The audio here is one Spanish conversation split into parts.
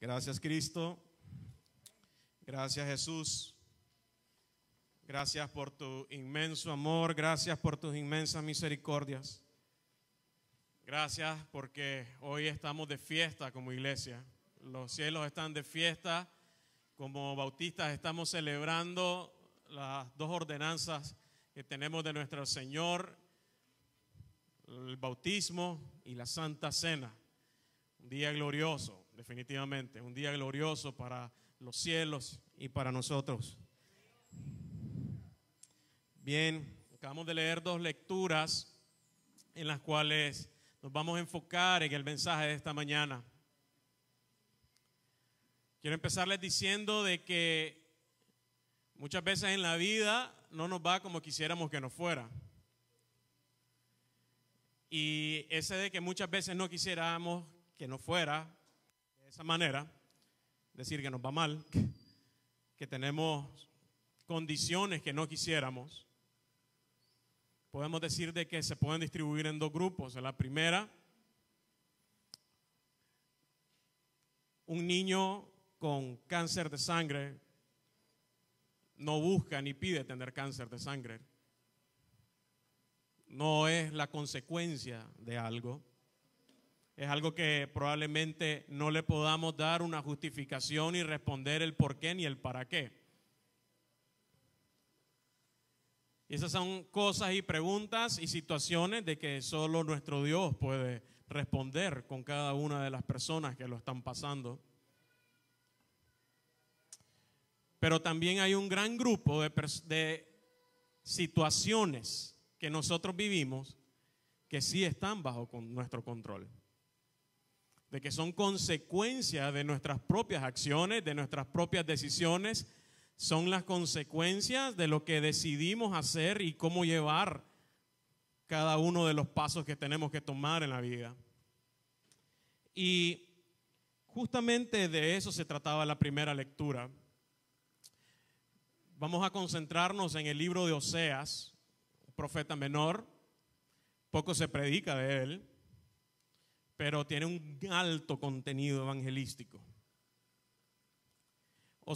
Gracias Cristo. Gracias Jesús. Gracias por tu inmenso amor. Gracias por tus inmensas misericordias. Gracias porque hoy estamos de fiesta como iglesia. Los cielos están de fiesta. Como bautistas estamos celebrando las dos ordenanzas que tenemos de nuestro Señor, el bautismo y la Santa Cena. Un día glorioso definitivamente. Un día glorioso para los cielos y para nosotros. Bien, acabamos de leer dos lecturas en las cuales nos vamos a enfocar en el mensaje de esta mañana. Quiero empezarles diciendo de que muchas veces en la vida no nos va como quisiéramos que nos fuera. Y ese de que muchas veces no quisiéramos que no fuera, esa manera, decir que nos va mal, que tenemos condiciones que no quisiéramos, podemos decir de que se pueden distribuir en dos grupos. En la primera, un niño con cáncer de sangre no busca ni pide tener cáncer de sangre. No es la consecuencia de algo es algo que probablemente no le podamos dar una justificación y responder el por qué ni el para qué. esas son cosas y preguntas y situaciones de que solo nuestro Dios puede responder con cada una de las personas que lo están pasando. Pero también hay un gran grupo de, de situaciones que nosotros vivimos que sí están bajo con nuestro control de que son consecuencias de nuestras propias acciones, de nuestras propias decisiones, son las consecuencias de lo que decidimos hacer y cómo llevar cada uno de los pasos que tenemos que tomar en la vida. Y justamente de eso se trataba la primera lectura. Vamos a concentrarnos en el libro de Oseas, profeta menor, poco se predica de él, pero tiene un alto contenido evangelístico. O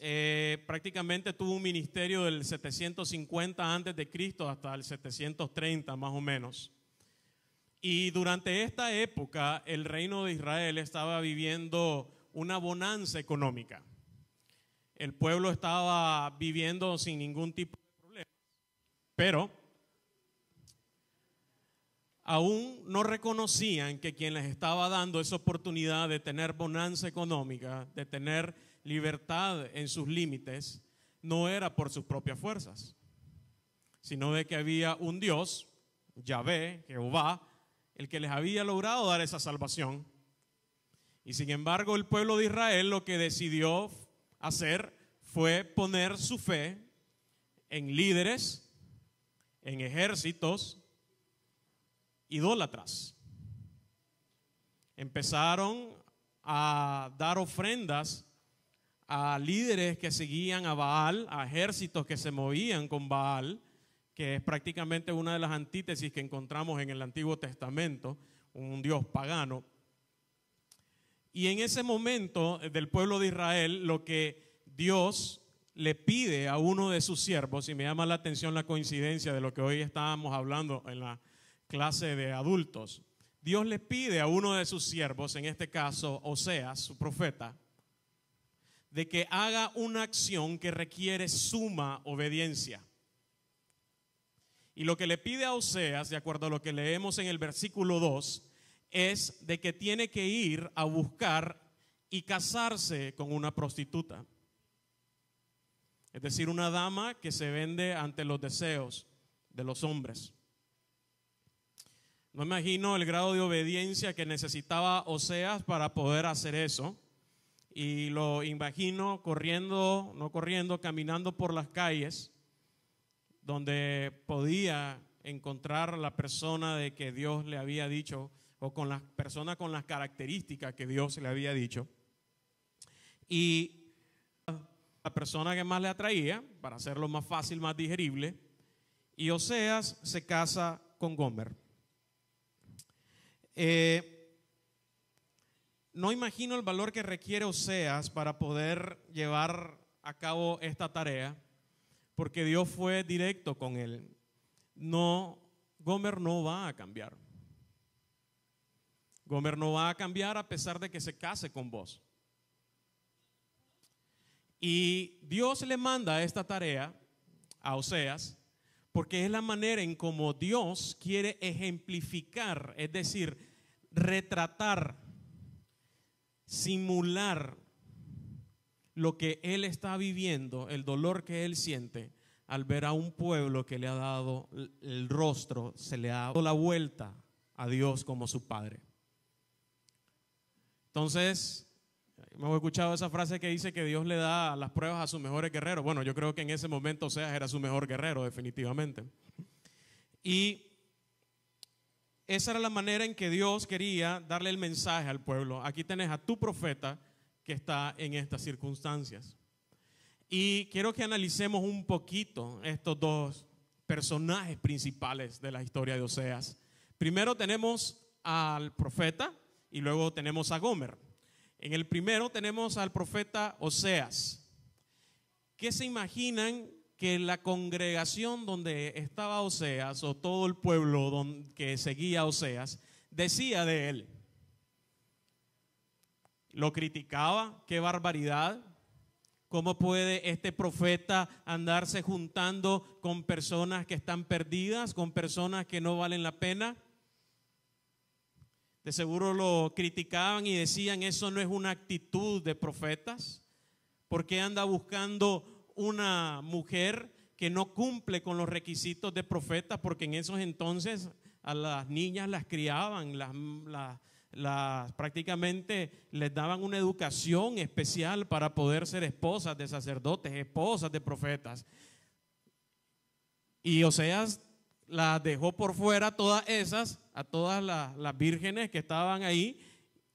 eh, prácticamente tuvo un ministerio del 750 antes de Cristo hasta el 730 más o menos. Y durante esta época el reino de Israel estaba viviendo una bonanza económica. El pueblo estaba viviendo sin ningún tipo de problema. Pero aún no reconocían que quien les estaba dando esa oportunidad de tener bonanza económica, de tener libertad en sus límites, no era por sus propias fuerzas, sino de que había un Dios, Yahvé, Jehová, el que les había logrado dar esa salvación. Y sin embargo, el pueblo de Israel lo que decidió hacer fue poner su fe en líderes, en ejércitos, idólatras. Empezaron a dar ofrendas a líderes que seguían a Baal, a ejércitos que se movían con Baal, que es prácticamente una de las antítesis que encontramos en el Antiguo Testamento, un dios pagano. Y en ese momento eh, del pueblo de Israel, lo que Dios le pide a uno de sus siervos, y me llama la atención la coincidencia de lo que hoy estábamos hablando en la clase de adultos. Dios le pide a uno de sus siervos, en este caso Oseas, su profeta, de que haga una acción que requiere suma obediencia. Y lo que le pide a Oseas, de acuerdo a lo que leemos en el versículo 2, es de que tiene que ir a buscar y casarse con una prostituta. Es decir, una dama que se vende ante los deseos de los hombres. No imagino el grado de obediencia que necesitaba Oseas para poder hacer eso. Y lo imagino corriendo, no corriendo, caminando por las calles donde podía encontrar la persona de que Dios le había dicho o con las personas con las características que Dios le había dicho. Y la persona que más le atraía, para hacerlo más fácil, más digerible, y Oseas se casa con Gomer. Eh, no imagino el valor que requiere Oseas para poder llevar a cabo esta tarea, porque Dios fue directo con él. No, Gomer no va a cambiar. Gomer no va a cambiar a pesar de que se case con vos. Y Dios le manda esta tarea a Oseas porque es la manera en como Dios quiere ejemplificar, es decir, retratar, simular lo que Él está viviendo, el dolor que Él siente al ver a un pueblo que le ha dado el rostro, se le ha dado la vuelta a Dios como su Padre. Entonces, Hemos escuchado esa frase que dice que Dios le da las pruebas a sus mejores guerreros. Bueno, yo creo que en ese momento Oseas era su mejor guerrero, definitivamente. Y esa era la manera en que Dios quería darle el mensaje al pueblo. Aquí tenés a tu profeta que está en estas circunstancias. Y quiero que analicemos un poquito estos dos personajes principales de la historia de Oseas. Primero tenemos al profeta y luego tenemos a Gomer. En el primero tenemos al profeta Oseas. ¿Qué se imaginan que la congregación donde estaba Oseas o todo el pueblo que seguía Oseas decía de él? Lo criticaba, qué barbaridad. ¿Cómo puede este profeta andarse juntando con personas que están perdidas, con personas que no valen la pena? De seguro lo criticaban y decían, eso no es una actitud de profetas. ¿Por qué anda buscando una mujer que no cumple con los requisitos de profetas? Porque en esos entonces a las niñas las criaban, las, prácticamente les daban una educación especial para poder ser esposas de sacerdotes, esposas de profetas. Y Oseas las dejó por fuera todas esas, a todas las, vírgenes que estaban ahí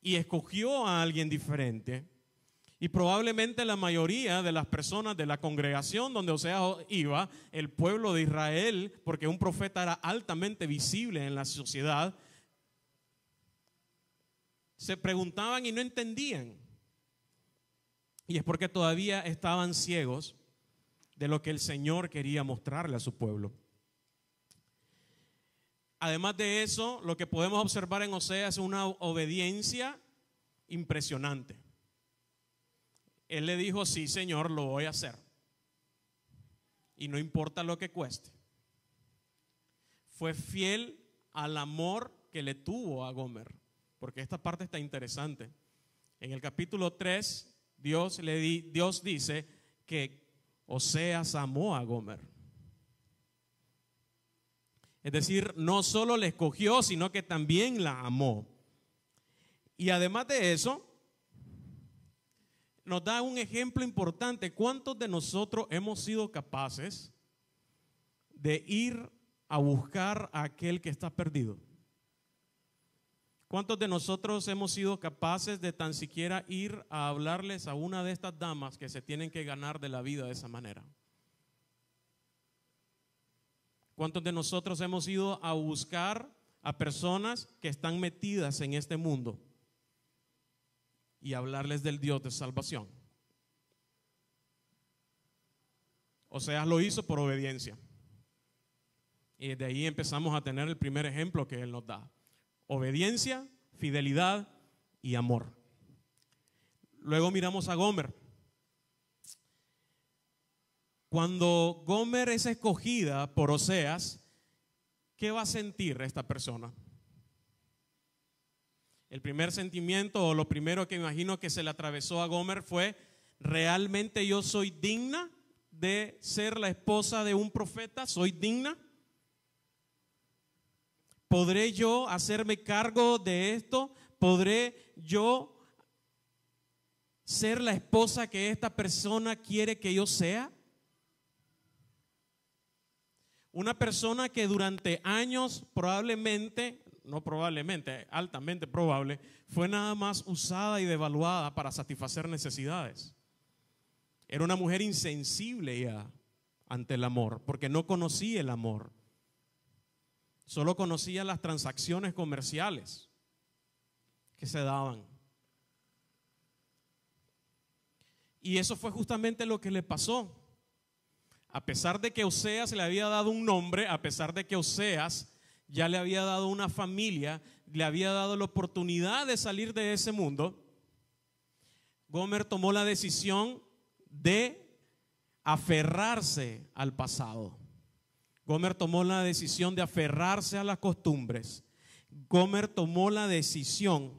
y escogió a alguien diferente. Y probablemente la mayoría de las personas de la congregación donde sea iba, el pueblo de Israel, porque un profeta era altamente visible en la sociedad, se preguntaban y no entendían. Y es porque todavía estaban ciegos de lo que el Señor quería mostrarle a su pueblo. Además de eso, lo que podemos observar en Oseas es una obediencia impresionante. Él le dijo, sí, Señor, lo voy a hacer. Y no importa lo que cueste. Fue fiel al amor que le tuvo a Gomer, porque esta parte está interesante. En el capítulo 3, Dios, le Dios dice que Oseas amó a Gomer. Es decir, no solo la escogió, sino que también la amó. Y además de eso, nos da un ejemplo importante. ¿Cuántos de nosotros hemos sido capaces de ir a buscar a aquel que está perdido? ¿Cuántos de nosotros hemos sido capaces de tan siquiera ir a hablarles a una de estas damas que se tienen que ganar de la vida de esa manera? ¿Cuántos de nosotros hemos ido a buscar a personas que están metidas en este mundo y hablarles del Dios de salvación? O sea, lo hizo por obediencia. Y de ahí empezamos a tener el primer ejemplo que Él nos da. Obediencia, fidelidad y amor. Luego miramos a Gomer. Cuando Gomer es escogida por Oseas, ¿qué va a sentir esta persona? El primer sentimiento o lo primero que imagino que se le atravesó a Gomer fue, ¿realmente yo soy digna de ser la esposa de un profeta? ¿Soy digna? ¿Podré yo hacerme cargo de esto? ¿Podré yo ser la esposa que esta persona quiere que yo sea? Una persona que durante años probablemente, no probablemente, altamente probable, fue nada más usada y devaluada para satisfacer necesidades. Era una mujer insensible ya ante el amor, porque no conocía el amor. Solo conocía las transacciones comerciales que se daban. Y eso fue justamente lo que le pasó a pesar de que Oseas le había dado un nombre, a pesar de que Oseas ya le había dado una familia, le había dado la oportunidad de salir de ese mundo, Gomer tomó la decisión de aferrarse al pasado. Gomer tomó la decisión de aferrarse a las costumbres. Gomer tomó la decisión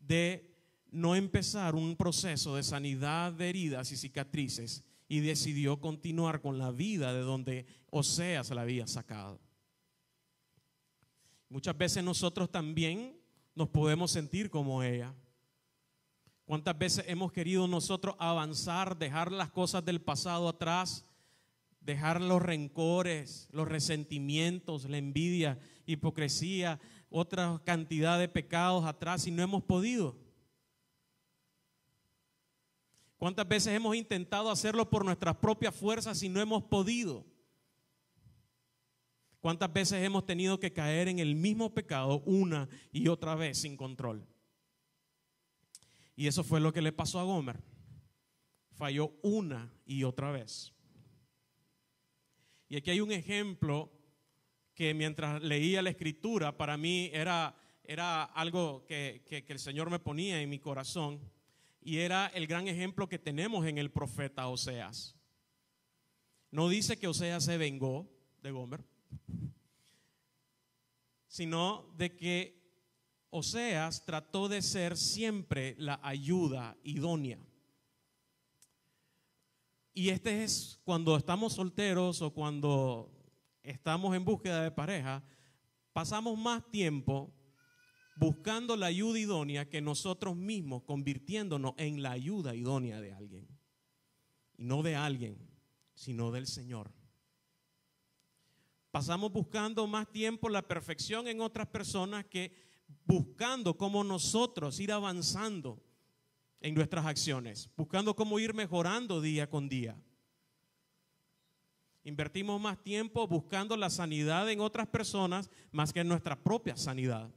de no empezar un proceso de sanidad de heridas y cicatrices y decidió continuar con la vida de donde se la había sacado. Muchas veces nosotros también nos podemos sentir como ella. ¿Cuántas veces hemos querido nosotros avanzar, dejar las cosas del pasado atrás, dejar los rencores, los resentimientos, la envidia, hipocresía, otra cantidad de pecados atrás y no hemos podido? ¿Cuántas veces hemos intentado hacerlo por nuestras propias fuerzas y no hemos podido? ¿Cuántas veces hemos tenido que caer en el mismo pecado una y otra vez sin control? Y eso fue lo que le pasó a Gomer. Falló una y otra vez. Y aquí hay un ejemplo que mientras leía la escritura, para mí era, era algo que, que el Señor me ponía en mi corazón. Y era el gran ejemplo que tenemos en el profeta Oseas. No dice que Oseas se vengó de Gomer, sino de que Oseas trató de ser siempre la ayuda idónea. Y este es cuando estamos solteros o cuando estamos en búsqueda de pareja, pasamos más tiempo buscando la ayuda idónea que nosotros mismos, convirtiéndonos en la ayuda idónea de alguien. Y no de alguien, sino del Señor. Pasamos buscando más tiempo la perfección en otras personas que buscando cómo nosotros ir avanzando en nuestras acciones, buscando cómo ir mejorando día con día. Invertimos más tiempo buscando la sanidad en otras personas más que en nuestra propia sanidad.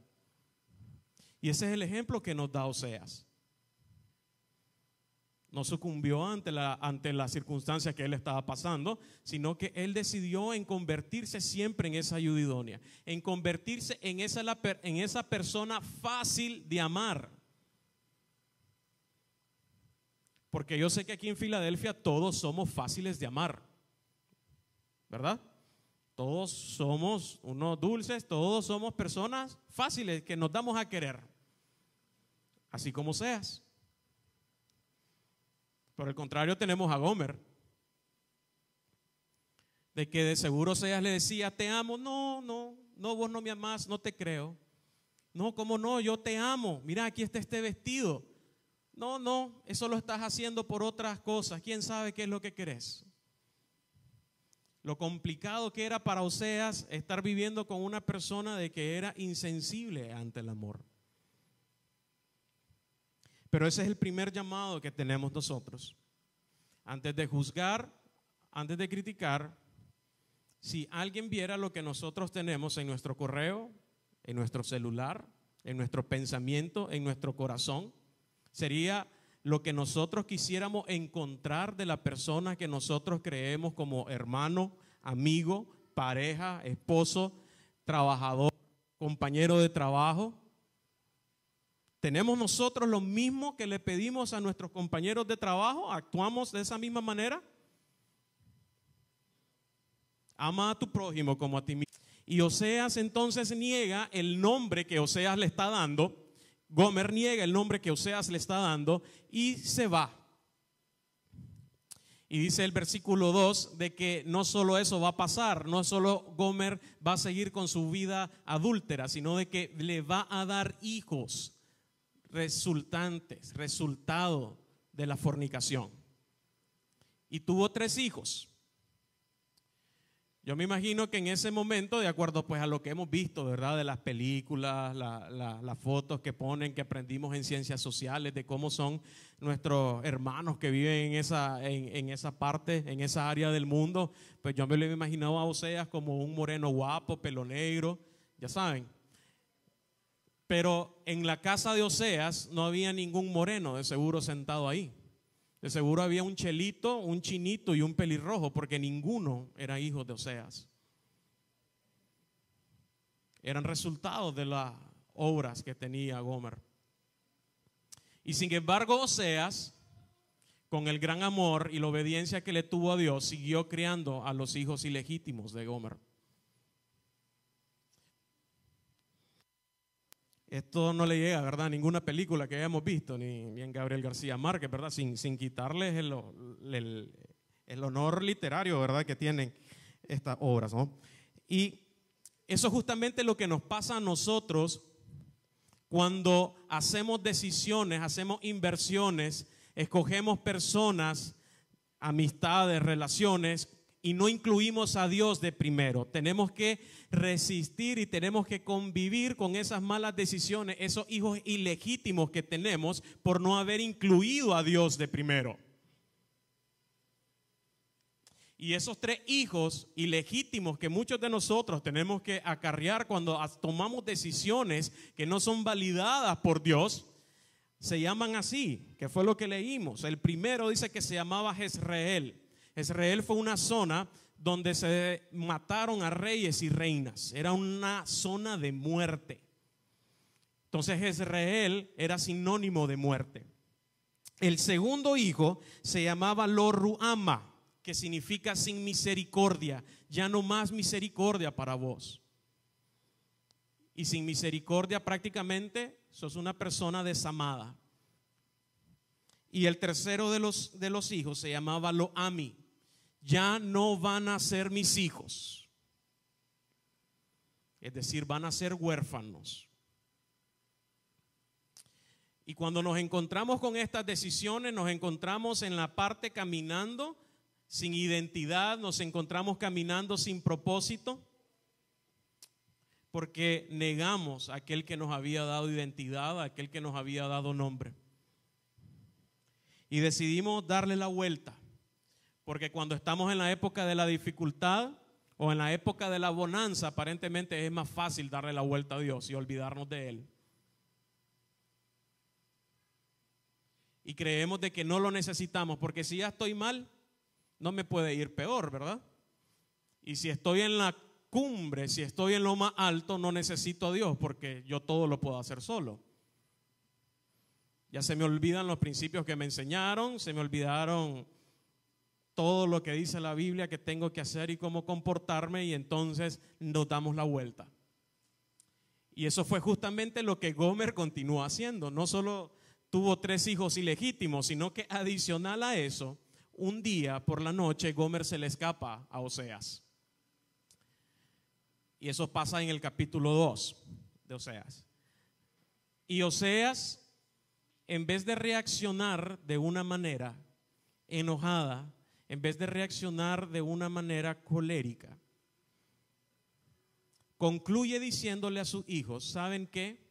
Y ese es el ejemplo que nos da Oseas. No sucumbió ante la, ante circunstancia que él estaba pasando, sino que él decidió en convertirse siempre en esa judidonia en convertirse en esa, en esa persona fácil de amar. Porque yo sé que aquí en Filadelfia todos somos fáciles de amar, ¿verdad? Todos somos unos dulces, todos somos personas fáciles que nos damos a querer así como seas. Por el contrario, tenemos a Gomer, de que de seguro Seas le decía, te amo, no, no, no, vos no me amás, no te creo. No, cómo no, yo te amo, mira, aquí está este vestido. No, no, eso lo estás haciendo por otras cosas, quién sabe qué es lo que querés. Lo complicado que era para Oseas estar viviendo con una persona de que era insensible ante el amor. Pero ese es el primer llamado que tenemos nosotros. Antes de juzgar, antes de criticar, si alguien viera lo que nosotros tenemos en nuestro correo, en nuestro celular, en nuestro pensamiento, en nuestro corazón, sería lo que nosotros quisiéramos encontrar de la persona que nosotros creemos como hermano, amigo, pareja, esposo, trabajador, compañero de trabajo. ¿Tenemos nosotros lo mismo que le pedimos a nuestros compañeros de trabajo? ¿Actuamos de esa misma manera? Ama a tu prójimo como a ti mismo. Y Oseas entonces niega el nombre que Oseas le está dando. Gomer niega el nombre que Oseas le está dando y se va. Y dice el versículo 2 de que no solo eso va a pasar, no solo Gomer va a seguir con su vida adúltera, sino de que le va a dar hijos resultantes, resultado de la fornicación. Y tuvo tres hijos. Yo me imagino que en ese momento, de acuerdo pues a lo que hemos visto, ¿verdad? De las películas, las fotos que ponen, que aprendimos en ciencias sociales, de cómo son nuestros hermanos que viven en esa, en, esa parte, en esa área del mundo, pues yo me lo he imaginado a Oseas como un moreno guapo, pelo negro, ya saben, pero en la casa de Oseas no había ningún moreno, de seguro sentado ahí. De seguro había un chelito, un chinito y un pelirrojo, porque ninguno era hijo de Oseas. Eran resultados de las obras que tenía Gomer. Y sin embargo, Oseas, con el gran amor y la obediencia que le tuvo a Dios, siguió criando a los hijos ilegítimos de Gomer. esto no le llega, ¿verdad? Ninguna película que hayamos visto, ni, ni en Gabriel García Márquez, ¿verdad? Sin, sin quitarles el, honor literario, ¿verdad? Que tienen estas obras, Y eso es justamente lo que nos pasa a nosotros cuando hacemos decisiones, hacemos inversiones, escogemos personas, amistades, relaciones, y no incluimos a Dios de primero. Tenemos que resistir y tenemos que convivir con esas malas decisiones, esos hijos ilegítimos que tenemos por no haber incluido a Dios de primero. Y esos tres hijos ilegítimos que muchos de nosotros tenemos que acarrear cuando tomamos decisiones que no son validadas por Dios, se llaman así, que fue lo que leímos. El primero dice que se llamaba Jezreel. Israel fue una zona donde se mataron a reyes y reinas. Era una zona de muerte. Entonces Israel era sinónimo de muerte. El segundo hijo se llamaba Ruama, que significa sin misericordia, ya no más misericordia para vos. Y sin misericordia prácticamente sos una persona desamada. Y el tercero de los, de los hijos se llamaba Loami, ya no van a ser mis hijos. Es decir, van a ser huérfanos. Y cuando nos encontramos con estas decisiones, nos encontramos en la parte caminando sin identidad, nos encontramos caminando sin propósito, porque negamos a aquel que nos había dado identidad, a aquel que nos había dado nombre. Y decidimos darle la vuelta porque cuando estamos en la época de la dificultad o en la época de la bonanza, aparentemente es más fácil darle la vuelta a Dios y olvidarnos de Él. Y creemos de que no lo necesitamos, porque si ya estoy mal, no me puede ir peor, ¿verdad? Y si estoy en la cumbre, si estoy en lo más alto, no necesito a Dios, porque yo todo lo puedo hacer solo. Ya se me olvidan los principios que me enseñaron, se me olvidaron todo lo que dice la Biblia que tengo que hacer y cómo comportarme y entonces nos damos la vuelta. Y eso fue justamente lo que Gomer continuó haciendo. No solo tuvo tres hijos ilegítimos, sino que adicional a eso, un día por la noche Gomer se le escapa a Oseas. Y eso pasa en el capítulo 2 de Oseas. Y Oseas, en vez de reaccionar de una manera enojada, en vez de reaccionar de una manera colérica, concluye diciéndole a su hijo ¿saben qué?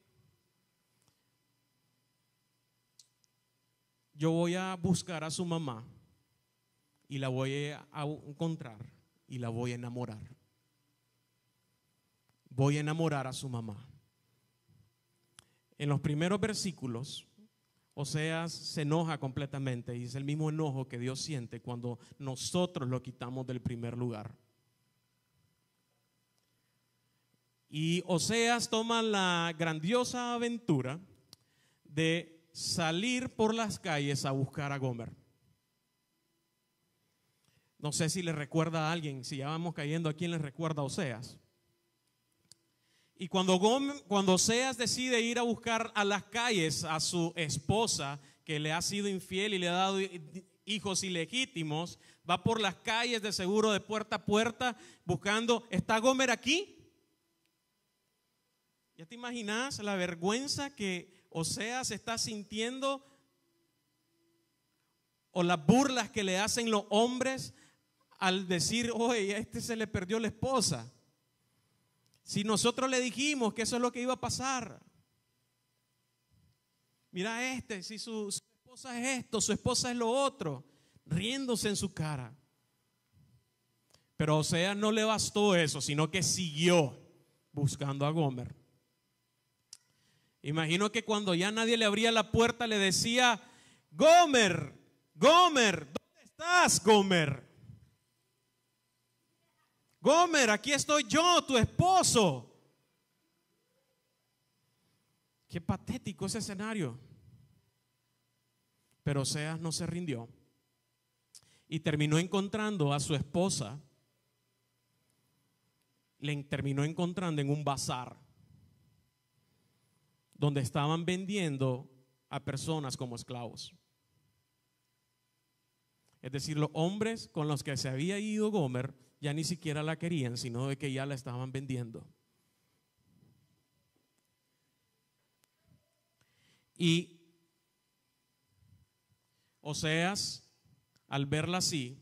Yo voy a buscar a su mamá y la voy a encontrar y la voy a enamorar. Voy a enamorar a su mamá. En los primeros versículos, Oseas se enoja completamente y es el mismo enojo que Dios siente cuando nosotros lo quitamos del primer lugar. Y Oseas toma la grandiosa aventura de salir por las calles a buscar a Gomer. No sé si le recuerda a alguien, si ya vamos cayendo, ¿a quién le recuerda a Oseas? Y cuando, cuando Seas decide ir a buscar a las calles a su esposa, que le ha sido infiel y le ha dado hijos ilegítimos, va por las calles de seguro de puerta a puerta buscando, ¿está Gomer aquí? ¿Ya te imaginas la vergüenza que Oseas está sintiendo o las burlas que le hacen los hombres al decir, oye, a este se le perdió la esposa? Si nosotros le dijimos que eso es lo que iba a pasar. Mira este, si su, esposa es esto, su esposa es lo otro, riéndose en su cara. Pero o sea no le bastó eso, sino que siguió buscando a Gomer. Imagino que cuando ya nadie le abría la puerta le decía, Gomer, Gomer, ¿dónde estás, Gomer? Gomer, aquí estoy yo, tu esposo. Qué patético ese escenario. Pero Seas no se rindió y terminó encontrando a su esposa, le terminó encontrando en un bazar donde estaban vendiendo a personas como esclavos. Es decir, los hombres con los que se había ido Gomer ya ni siquiera la querían, sino de que ya la estaban vendiendo. Y Oseas, al verla así,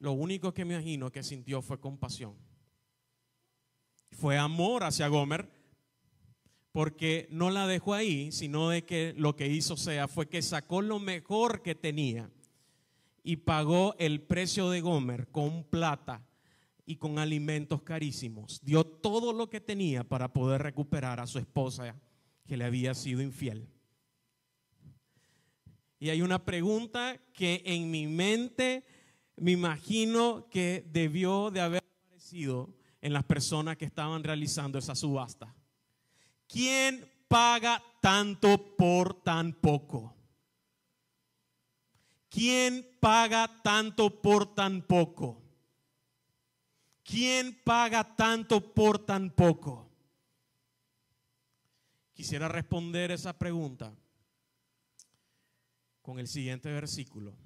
lo único que me imagino que sintió fue compasión. Fue amor hacia Gomer, porque no la dejó ahí, sino de que lo que hizo sea fue que sacó lo mejor que tenía y pagó el precio de Gomer con plata y con alimentos carísimos. Dio todo lo que tenía para poder recuperar a su esposa que le había sido infiel. Y hay una pregunta que en mi mente me imagino que debió de haber aparecido en las personas que estaban realizando esa subasta. ¿Quién paga tanto por tan poco? ¿Quién paga tanto por tan poco? ¿Quién paga tanto por tan poco? Quisiera responder esa pregunta con el siguiente versículo.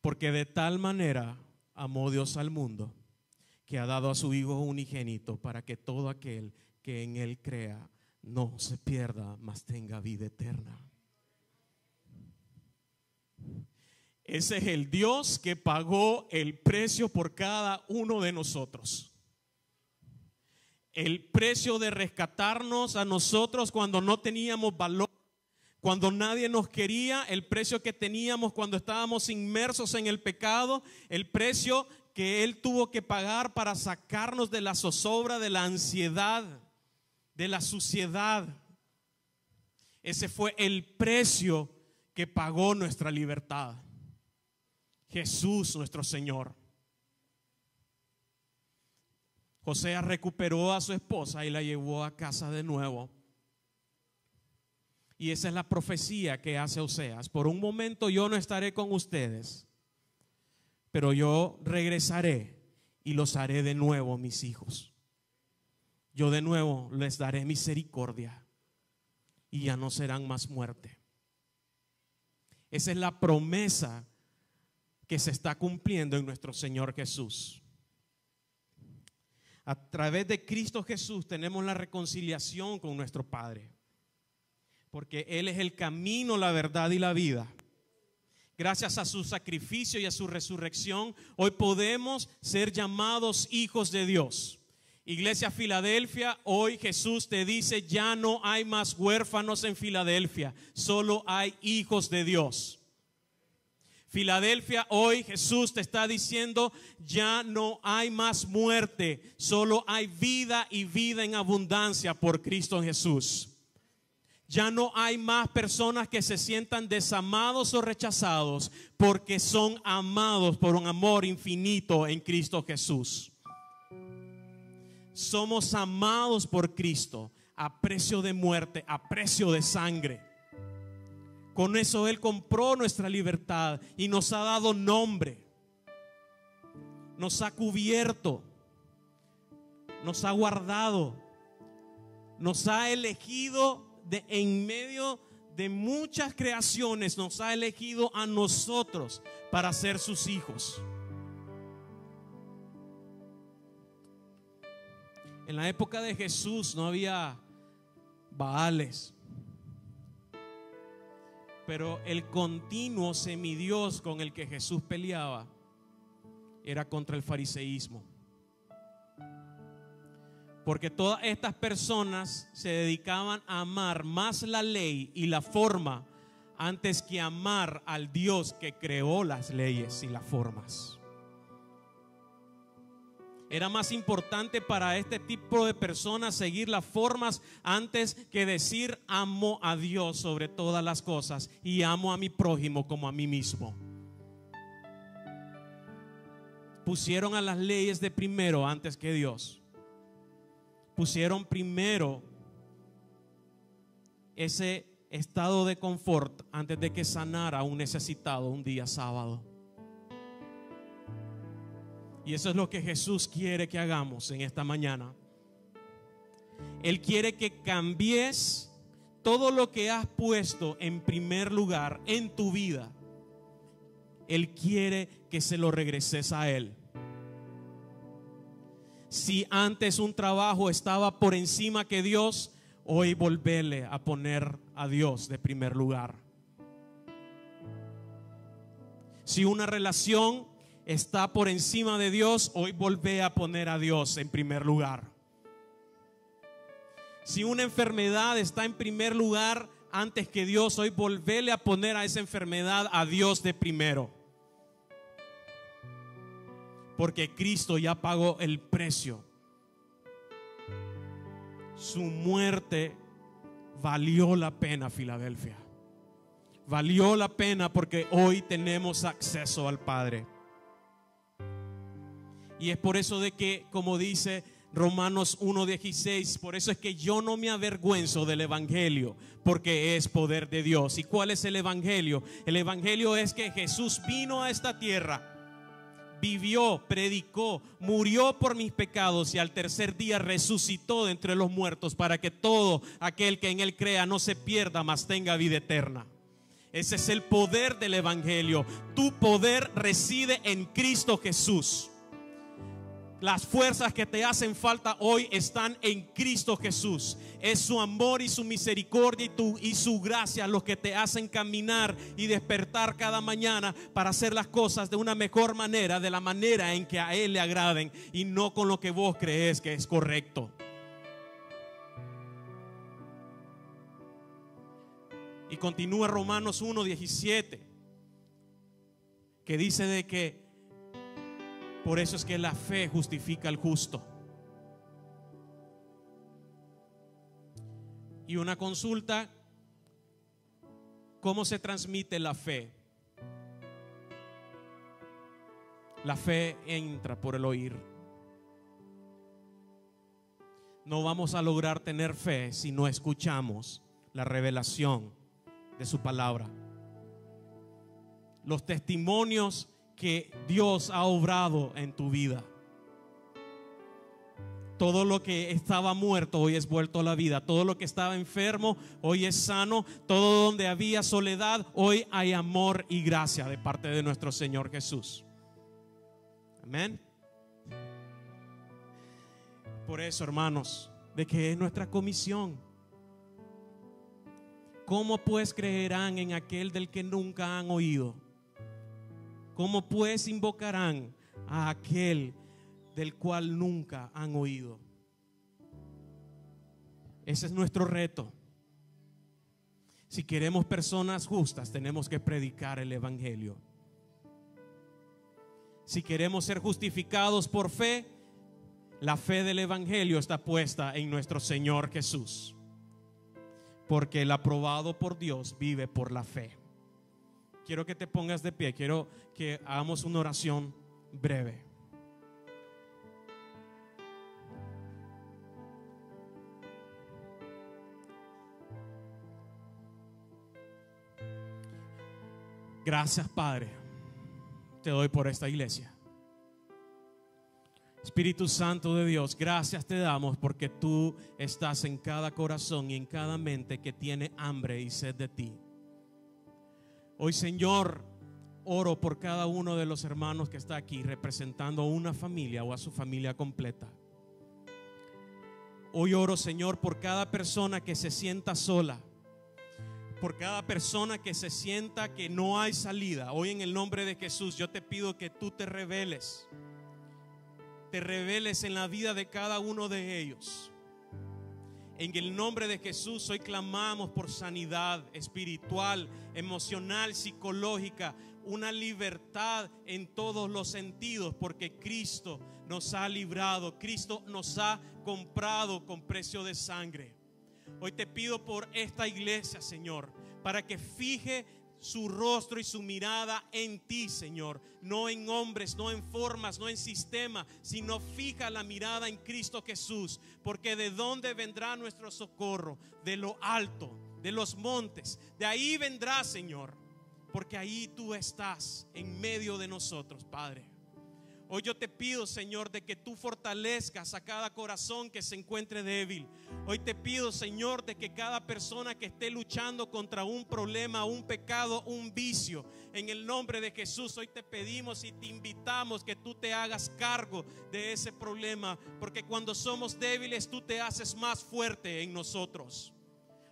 Porque de tal manera amó Dios al mundo que ha dado a su Hijo unigénito para que todo aquel que en Él crea no se pierda, mas tenga vida eterna. Ese es el Dios que pagó el precio por cada uno de nosotros. El precio de rescatarnos a nosotros cuando no teníamos valor, cuando nadie nos quería, el precio que teníamos cuando estábamos inmersos en el pecado, el precio que Él tuvo que pagar para sacarnos de la zozobra, de la ansiedad, de la suciedad. Ese fue el precio que pagó nuestra libertad. Jesús nuestro Señor. José recuperó a su esposa y la llevó a casa de nuevo. Y esa es la profecía que hace Oseas. Por un momento yo no estaré con ustedes, pero yo regresaré y los haré de nuevo mis hijos. Yo de nuevo les daré misericordia y ya no serán más muerte. Esa es la promesa que se está cumpliendo en nuestro Señor Jesús. A través de Cristo Jesús tenemos la reconciliación con nuestro Padre, porque Él es el camino, la verdad y la vida. Gracias a su sacrificio y a su resurrección, hoy podemos ser llamados hijos de Dios. Iglesia Filadelfia, hoy Jesús te dice, ya no hay más huérfanos en Filadelfia, solo hay hijos de Dios. Filadelfia, hoy Jesús te está diciendo, ya no hay más muerte, solo hay vida y vida en abundancia por Cristo Jesús. Ya no hay más personas que se sientan desamados o rechazados porque son amados por un amor infinito en Cristo Jesús somos amados por Cristo a precio de muerte, a precio de sangre. Con eso Él compró nuestra libertad y nos ha dado nombre. Nos ha cubierto. Nos ha guardado. Nos ha elegido de, en medio de muchas creaciones. Nos ha elegido a nosotros para ser sus hijos. En la época de Jesús no había Baales. Pero el continuo semidios con el que Jesús peleaba era contra el fariseísmo. Porque todas estas personas se dedicaban a amar más la ley y la forma antes que amar al Dios que creó las leyes y las formas. Era más importante para este tipo de personas seguir las formas antes que decir amo a Dios sobre todas las cosas y amo a mi prójimo como a mí mismo. Pusieron a las leyes de primero antes que Dios. Pusieron primero ese estado de confort antes de que sanara un necesitado un día sábado. Y eso es lo que Jesús quiere que hagamos en esta mañana. Él quiere que cambies todo lo que has puesto en primer lugar en tu vida. Él quiere que se lo regreses a Él. Si antes un trabajo estaba por encima que Dios, hoy volvele a poner a Dios de primer lugar. Si una relación está por encima de Dios, hoy volvé a poner a Dios en primer lugar. Si una enfermedad está en primer lugar antes que Dios, hoy volvéle a poner a esa enfermedad a Dios de primero. Porque Cristo ya pagó el precio. Su muerte valió la pena, Filadelfia. Valió la pena porque hoy tenemos acceso al Padre. Y es por eso de que, como dice Romanos 1.16, por eso es que yo no me avergüenzo del Evangelio, porque es poder de Dios. ¿Y cuál es el Evangelio? El Evangelio es que Jesús vino a esta tierra vivió, predicó, murió por mis pecados y al tercer día resucitó de entre los muertos para que todo aquel que en él crea no se pierda, mas tenga vida eterna. Ese es el poder del Evangelio. Tu poder reside en Cristo Jesús. Las fuerzas que te hacen falta hoy están en Cristo Jesús. Es su amor y su misericordia y, su gracia los que te hacen caminar y despertar cada mañana para hacer las cosas de una mejor manera, de la manera en que a Él le agraden y no con lo que vos crees que es correcto. Y continúa Romanos 1.17 que dice de que por eso es que la fe justifica al justo. Y una consulta, ¿cómo se transmite la fe? La fe entra por el oír. No vamos a lograr tener fe si no escuchamos la revelación de su palabra. Los testimonios que Dios ha obrado en tu vida. Todo lo que estaba muerto hoy es vuelto a la vida. Todo lo que estaba enfermo hoy es sano. Todo donde había soledad hoy hay amor y gracia de parte de nuestro Señor Jesús. Amén. Por eso, hermanos, de que es nuestra comisión. ¿Cómo pues creerán en aquel del que nunca han oído? ¿Cómo pues invocarán a aquel del cual nunca han oído? Ese es nuestro reto. Si queremos personas justas, tenemos que predicar el Evangelio. Si queremos ser justificados por fe, la fe del Evangelio está puesta en nuestro Señor Jesús. Porque el aprobado por Dios vive por la fe quiero que te pongas de pie, quiero que hagamos una oración breve. Gracias, Padre. Te doy por esta iglesia. Espíritu Santo de Dios, gracias te damos porque tú estás en cada corazón y en cada mente que tiene hambre y sed de ti. Hoy, Señor, oro por cada uno de los hermanos que está aquí representando a una familia o a su familia completa. Hoy oro, Señor, por cada persona que se sienta sola, por cada persona que se sienta que no hay salida. Hoy en el nombre de Jesús yo te pido que tú te reveles, te reveles en la vida de cada uno de ellos. En el nombre de Jesús hoy clamamos por sanidad espiritual, emocional, psicológica, una libertad en todos los sentidos, porque Cristo nos ha librado, Cristo nos ha comprado con precio de sangre. Hoy te pido por esta iglesia, Señor, para que fije su rostro y su mirada en ti, Señor. No en hombres, no en formas, no en sistema, sino fija la mirada en Cristo Jesús. Porque de dónde vendrá nuestro socorro? De lo alto, de los montes. De ahí vendrá, Señor. Porque ahí tú estás en medio de nosotros, Padre. Hoy yo te pido, Señor, de que tú fortalezcas a cada corazón que se encuentre débil. Hoy te pido, Señor, de que cada persona que esté luchando contra un problema, un pecado, un vicio, en el nombre de Jesús, hoy te pedimos y te invitamos que tú te hagas cargo de ese problema, porque cuando somos débiles tú te haces más fuerte en nosotros.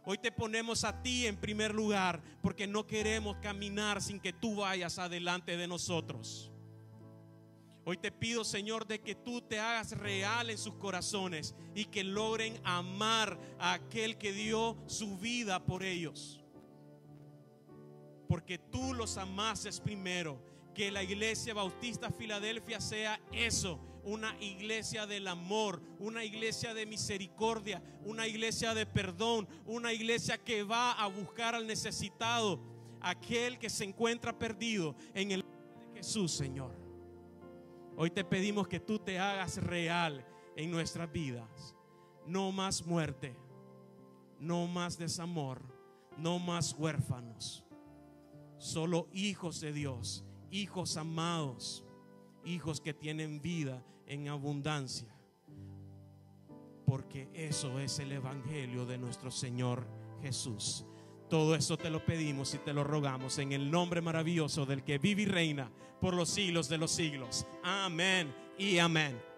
Hoy te ponemos a ti en primer lugar porque no queremos caminar sin que tú vayas adelante de nosotros. Hoy te pido, Señor, de que tú te hagas real en sus corazones y que logren amar a aquel que dio su vida por ellos. Porque tú los amases primero. Que la iglesia bautista Filadelfia sea eso, una iglesia del amor, una iglesia de misericordia, una iglesia de perdón, una iglesia que va a buscar al necesitado, aquel que se encuentra perdido en el nombre de Jesús, Señor. Hoy te pedimos que tú te hagas real en nuestras vidas. No más muerte, no más desamor, no más huérfanos. Solo hijos de Dios, hijos amados, hijos que tienen vida en abundancia. Porque eso es el Evangelio de nuestro Señor Jesús. Todo eso te lo pedimos y te lo rogamos en el nombre maravilloso del que vive y reina por los siglos de los siglos. Amén y amén.